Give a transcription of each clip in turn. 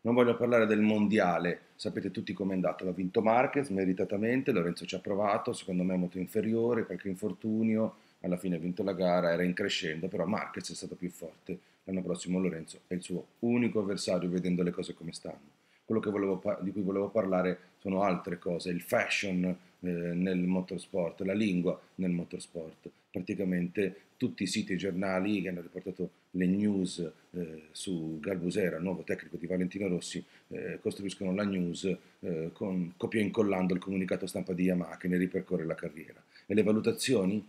Non voglio parlare del mondiale, sapete tutti com'è andato, l'ha vinto Marquez meritatamente, Lorenzo ci ha provato, secondo me è molto inferiore, qualche infortunio, alla fine ha vinto la gara, era in crescendo, però Marquez è stato più forte, l'anno prossimo Lorenzo è il suo unico avversario vedendo le cose come stanno. Quello volevo, di cui volevo parlare sono altre cose, il fashion eh, nel motorsport, la lingua nel motorsport. Praticamente tutti i siti e i giornali che hanno riportato le news eh, su Galbusera, nuovo tecnico di Valentino Rossi, eh, costruiscono la news eh, con, copia e incollando il comunicato stampa di Yamaha che ne ripercorre la carriera. E le valutazioni?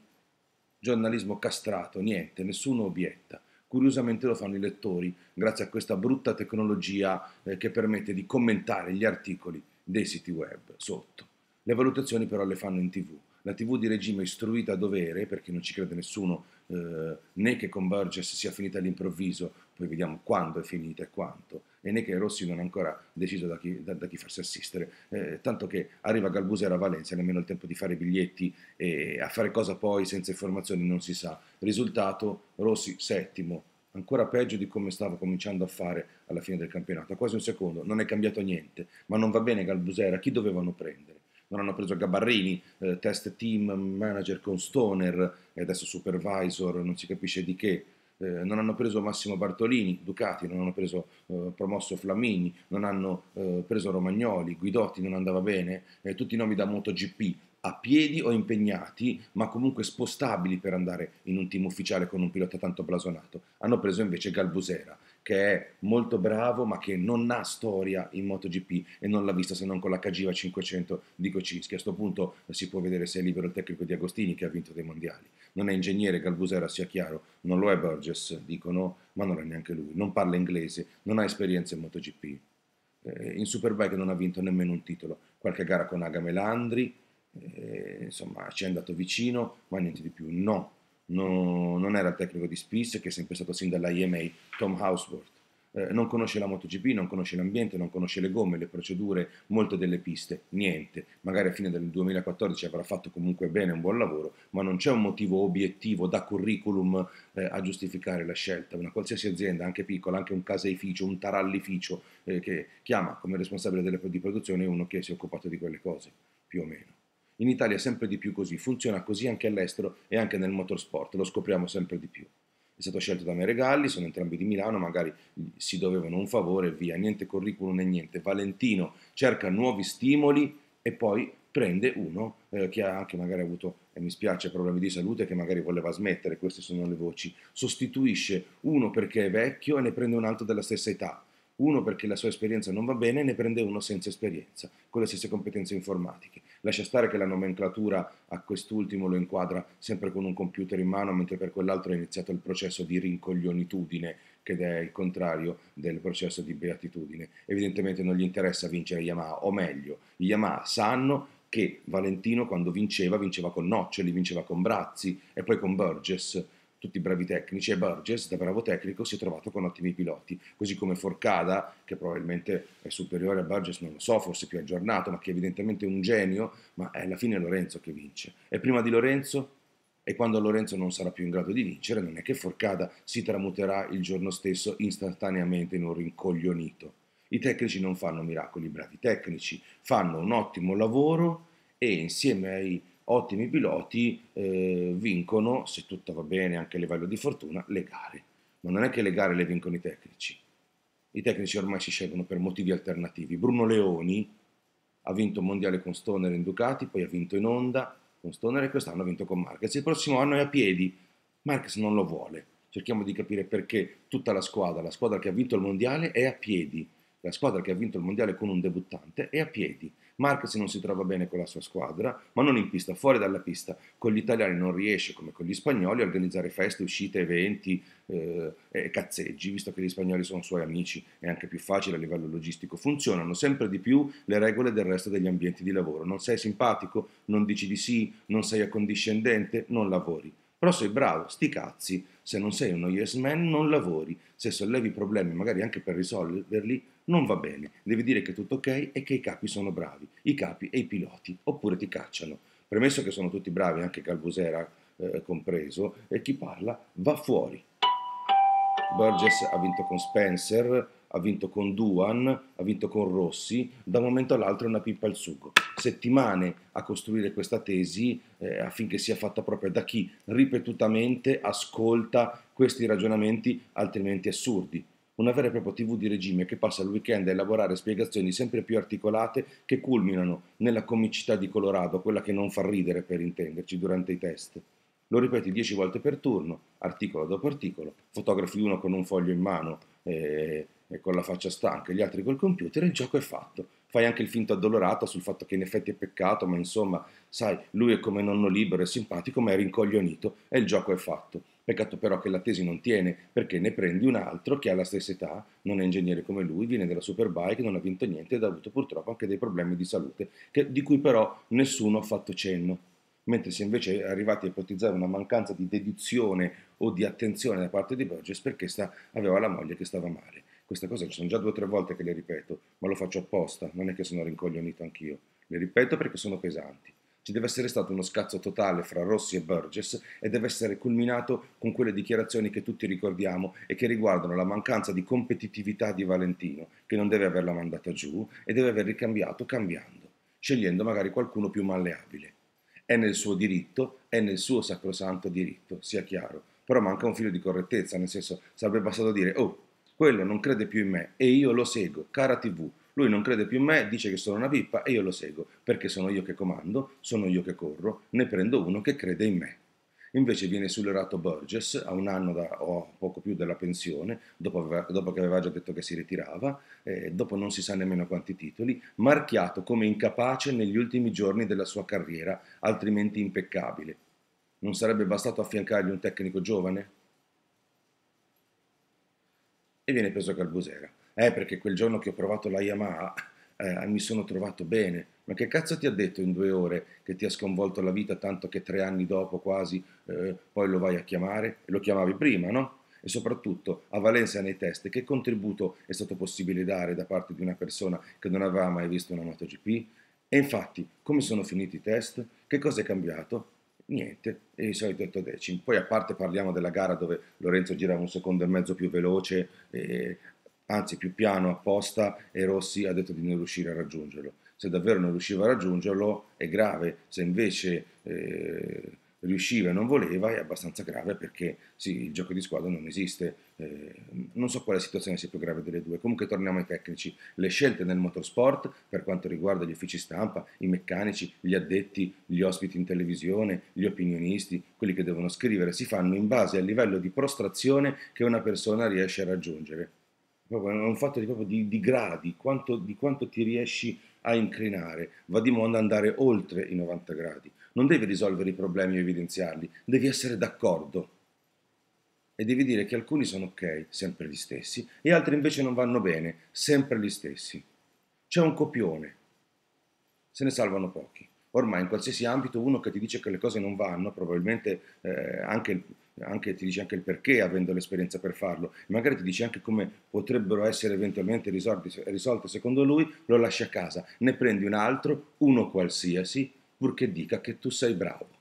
Giornalismo castrato, niente, nessuno obietta. Curiosamente lo fanno i lettori, grazie a questa brutta tecnologia eh, che permette di commentare gli articoli dei siti web sotto. Le valutazioni però le fanno in tv. La tv di regime istruita a dovere, perché non ci crede nessuno eh, né che con Convergence sia finita all'improvviso, poi vediamo quando è finita e quanto, e né che Rossi non ha ancora deciso da chi, da, da chi farsi assistere, eh, tanto che arriva Galbusera a Valencia, nemmeno il tempo di fare i biglietti e a fare cosa poi senza informazioni non si sa. Risultato, Rossi settimo, ancora peggio di come stava cominciando a fare alla fine del campionato, quasi un secondo, non è cambiato niente, ma non va bene Galbusera, chi dovevano prendere? non hanno preso Gabarrini, eh, test team manager con Stoner e adesso supervisor, non si capisce di che. Eh, non hanno preso Massimo Bartolini, Ducati, non hanno preso eh, promosso Flamini, non hanno eh, preso Romagnoli, Guidotti non andava bene, eh, tutti i nomi da MotoGP, a piedi o impegnati, ma comunque spostabili per andare in un team ufficiale con un pilota tanto blasonato. Hanno preso invece Galbusera, che è molto bravo, ma che non ha storia in MotoGP e non l'ha vista se non con la Cagiva 500 di Kocinski. A questo punto si può vedere se è libero il tecnico di Agostini, che ha vinto dei mondiali. Non è ingegnere Galbusera, sia chiaro, non lo è Burgess, dicono, ma non è neanche lui. Non parla inglese, non ha esperienza in MotoGP. Eh, in Superbike non ha vinto nemmeno un titolo, qualche gara con Aga Melandri, eh, insomma ci è andato vicino, ma niente di più, no. no non era il tecnico di Spies, che è sempre stato sin dall'IMA, Tom Houseworth. Eh, non conosce la MotoGP, non conosce l'ambiente, non conosce le gomme, le procedure, molte delle piste, niente. Magari a fine del 2014 avrà fatto comunque bene un buon lavoro, ma non c'è un motivo obiettivo da curriculum eh, a giustificare la scelta. Una qualsiasi azienda, anche piccola, anche un caseificio, un tarallificio, eh, che chiama come responsabile delle, di produzione uno che si è occupato di quelle cose, più o meno. In Italia è sempre di più così, funziona così anche all'estero e anche nel motorsport, lo scopriamo sempre di più. È stato scelto da me Regalli, sono entrambi di Milano, magari si dovevano un favore, via, niente curriculum né niente. Valentino cerca nuovi stimoli e poi prende uno eh, che ha anche magari avuto, eh, mi spiace, problemi di salute, che magari voleva smettere, queste sono le voci, sostituisce uno perché è vecchio e ne prende un altro della stessa età. Uno perché la sua esperienza non va bene e ne prende uno senza esperienza, con le stesse competenze informatiche. Lascia stare che la nomenclatura a quest'ultimo lo inquadra sempre con un computer in mano, mentre per quell'altro è iniziato il processo di rincoglionitudine, che è il contrario del processo di beatitudine. Evidentemente non gli interessa vincere Yamaha, o meglio, gli Yamaha sanno che Valentino quando vinceva, vinceva con Noccioli, vinceva con Brazzi e poi con Burgess tutti bravi tecnici e Burgess, da bravo tecnico, si è trovato con ottimi piloti, così come Forcada, che probabilmente è superiore a Burgess, non lo so, forse più aggiornato, ma che è evidentemente un genio, ma è alla fine Lorenzo che vince. E prima di Lorenzo? E quando Lorenzo non sarà più in grado di vincere, non è che Forcada si tramuterà il giorno stesso istantaneamente in un rincoglionito. I tecnici non fanno miracoli, i bravi tecnici fanno un ottimo lavoro e insieme ai ottimi piloti eh, vincono, se tutto va bene anche a livello di fortuna, le gare. Ma non è che le gare le vincono i tecnici. I tecnici ormai si scelgono per motivi alternativi. Bruno Leoni ha vinto un mondiale con Stoner in Ducati, poi ha vinto in Honda con Stoner e quest'anno ha vinto con Marquez. Il prossimo anno è a piedi. Marquez non lo vuole. Cerchiamo di capire perché tutta la squadra, la squadra che ha vinto il mondiale, è a piedi la squadra che ha vinto il mondiale con un debuttante, è a piedi. Marquez non si trova bene con la sua squadra, ma non in pista, fuori dalla pista. Con gli italiani non riesce, come con gli spagnoli, a organizzare feste, uscite, eventi eh, e cazzeggi, visto che gli spagnoli sono suoi amici, è anche più facile a livello logistico. Funzionano sempre di più le regole del resto degli ambienti di lavoro. Non sei simpatico, non dici di sì, non sei accondiscendente, non lavori. Però sei bravo, sti cazzi, se non sei uno yes man non lavori, se sollevi problemi magari anche per risolverli non va bene, devi dire che è tutto ok e che i capi sono bravi, i capi e i piloti, oppure ti cacciano. Premesso che sono tutti bravi, anche Calvusera eh, compreso, e chi parla va fuori. Burgess ha vinto con Spencer, ha vinto con Duan, ha vinto con Rossi, da un momento all'altro è una pippa al sugo. Settimane a costruire questa tesi eh, affinché sia fatta proprio da chi ripetutamente ascolta questi ragionamenti altrimenti assurdi una vera e propria TV di regime che passa il weekend a elaborare spiegazioni sempre più articolate che culminano nella comicità di Colorado, quella che non fa ridere per intenderci durante i test. Lo ripeti dieci volte per turno, articolo dopo articolo, fotografi uno con un foglio in mano, eh, e con la faccia stanca e gli altri col computer, il gioco è fatto. Fai anche il finto addolorato sul fatto che in effetti è peccato, ma insomma, sai, lui è come nonno libero e simpatico, ma è rincoglionito e il gioco è fatto. Peccato però che la tesi non tiene, perché ne prendi un altro che ha la stessa età, non è ingegnere come lui, viene dalla Superbike, non ha vinto niente ed ha avuto purtroppo anche dei problemi di salute, che, di cui però nessuno ha fatto cenno. Mentre si è invece arrivati a ipotizzare una mancanza di dedizione o di attenzione da parte di Burgess perché sta, aveva la moglie che stava male. Queste cose ci sono già due o tre volte che le ripeto, ma lo faccio apposta, non è che sono rincoglionito anch'io. Le ripeto perché sono pesanti. Ci deve essere stato uno scazzo totale fra Rossi e Burgess e deve essere culminato con quelle dichiarazioni che tutti ricordiamo e che riguardano la mancanza di competitività di Valentino, che non deve averla mandata giù e deve aver ricambiato cambiando, scegliendo magari qualcuno più malleabile. È nel suo diritto, è nel suo sacrosanto diritto, sia chiaro, però manca un filo di correttezza, nel senso sarebbe bastato dire, oh, quello non crede più in me e io lo seguo, cara TV, lui non crede più in me, dice che sono una pippa e io lo seguo, perché sono io che comando, sono io che corro, ne prendo uno che crede in me. Invece viene sull'erato Burgess, a un anno da, o poco più della pensione, dopo, aveva, dopo, che aveva già detto che si ritirava, eh, dopo non si sa nemmeno quanti titoli, marchiato come incapace negli ultimi giorni della sua carriera, altrimenti impeccabile. Non sarebbe bastato affiancargli un tecnico giovane? e viene preso Calbusera. Eh, perché quel giorno che ho provato la Yamaha eh, mi sono trovato bene. Ma che cazzo ti ha detto in due ore che ti ha sconvolto la vita tanto che tre anni dopo quasi eh, poi lo vai a chiamare? E lo chiamavi prima, no? e soprattutto a Valencia nei test che contributo è stato possibile dare da parte di una persona che non aveva mai visto una MotoGP? E infatti, come sono finiti i test? Che cosa è cambiato? niente, e di solito 8 decimi. Poi a parte parliamo della gara dove Lorenzo girava un secondo e mezzo più veloce, e, anzi più piano apposta, e Rossi ha detto di non riuscire a raggiungerlo. Se davvero non riusciva a raggiungerlo è grave, se invece... Eh, riusciva e non voleva è abbastanza grave perché sì, il gioco di squadra non esiste. Eh, non so quale situazione sia più grave delle due. Comunque torniamo ai tecnici. Le scelte nel motorsport per quanto riguarda gli uffici stampa, i meccanici, gli addetti, gli ospiti in televisione, gli opinionisti, quelli che devono scrivere, si fanno in base al livello di prostrazione che una persona riesce a raggiungere. Proprio, è un fatto di, proprio di, di gradi, quanto, di quanto ti riesci a inclinare. Va di moda andare oltre i 90 gradi non devi risolvere i problemi o evidenziarli, devi essere d'accordo. E devi dire che alcuni sono ok, sempre gli stessi, e altri invece non vanno bene, sempre gli stessi. C'è un copione, se ne salvano pochi. Ormai in qualsiasi ambito uno che ti dice che le cose non vanno, probabilmente eh, anche, anche, ti dice anche il perché avendo l'esperienza per farlo, magari ti dice anche come potrebbero essere eventualmente risolte secondo lui, lo lasci a casa, ne prendi un altro, uno qualsiasi, purché dica che tu sei bravo.